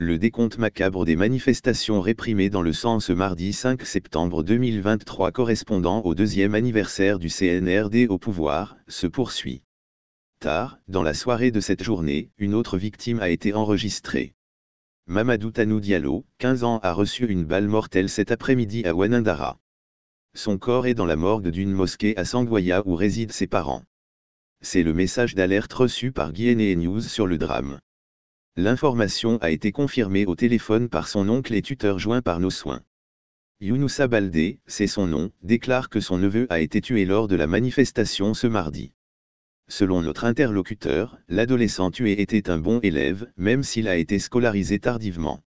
le décompte macabre des manifestations réprimées dans le sens mardi 5 septembre 2023 correspondant au deuxième anniversaire du CNRD au pouvoir, se poursuit. Tard, dans la soirée de cette journée, une autre victime a été enregistrée. Mamadou Tanou Diallo, 15 ans, a reçu une balle mortelle cet après-midi à Wanandara. Son corps est dans la morgue d'une mosquée à Sangoya où résident ses parents. C'est le message d'alerte reçu par Guyane News sur le drame. L'information a été confirmée au téléphone par son oncle et tuteur joint par nos soins. Younoussa Baldé, c'est son nom, déclare que son neveu a été tué lors de la manifestation ce mardi. Selon notre interlocuteur, l'adolescent tué était un bon élève, même s'il a été scolarisé tardivement.